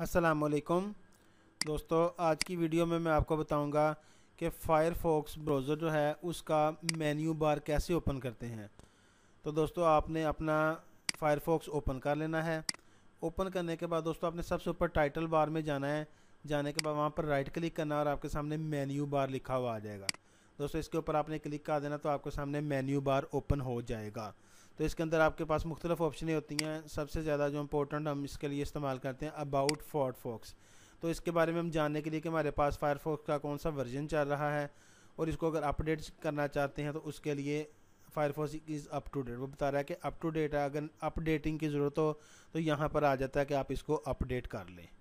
असलकम दोस्तों आज की वीडियो में मैं आपको बताऊंगा कि फायरफॉक्स ब्राउज़र जो है उसका मेन्यू बार कैसे ओपन करते हैं तो दोस्तों आपने अपना फायरफॉक्स ओपन कर लेना है ओपन करने के बाद दोस्तों आपने सबसे ऊपर टाइटल बार में जाना है जाने के बाद वहाँ पर राइट क्लिक करना है और आपके सामने मेन्यू बार लिखा हुआ आ जाएगा दोस्तों इसके ऊपर आपने क्लिक कर देना तो आपके सामने मेन्यू बार ओपन हो जाएगा तो इसके अंदर आपके पास मुख्तलिफ ऑप्शनें होती हैं सबसे ज़्यादा जो इंपॉर्टेंट हम इसके लिए इस्तेमाल करते हैं अबाउट फॉट फॉक्स तो इसके बारे में हम जानने के लिए कि हमारे पास फायरफॉक्स का कौन सा वर्जन चल रहा है और इसको अगर अपडेट करना चाहते हैं तो उसके लिए Firefox is up to date वो बता रहा है कि अप टू डेट है अगर अपडेटिंग की ज़रूरत हो तो यहाँ पर आ जाता है कि आप इसको अपडेट कर लें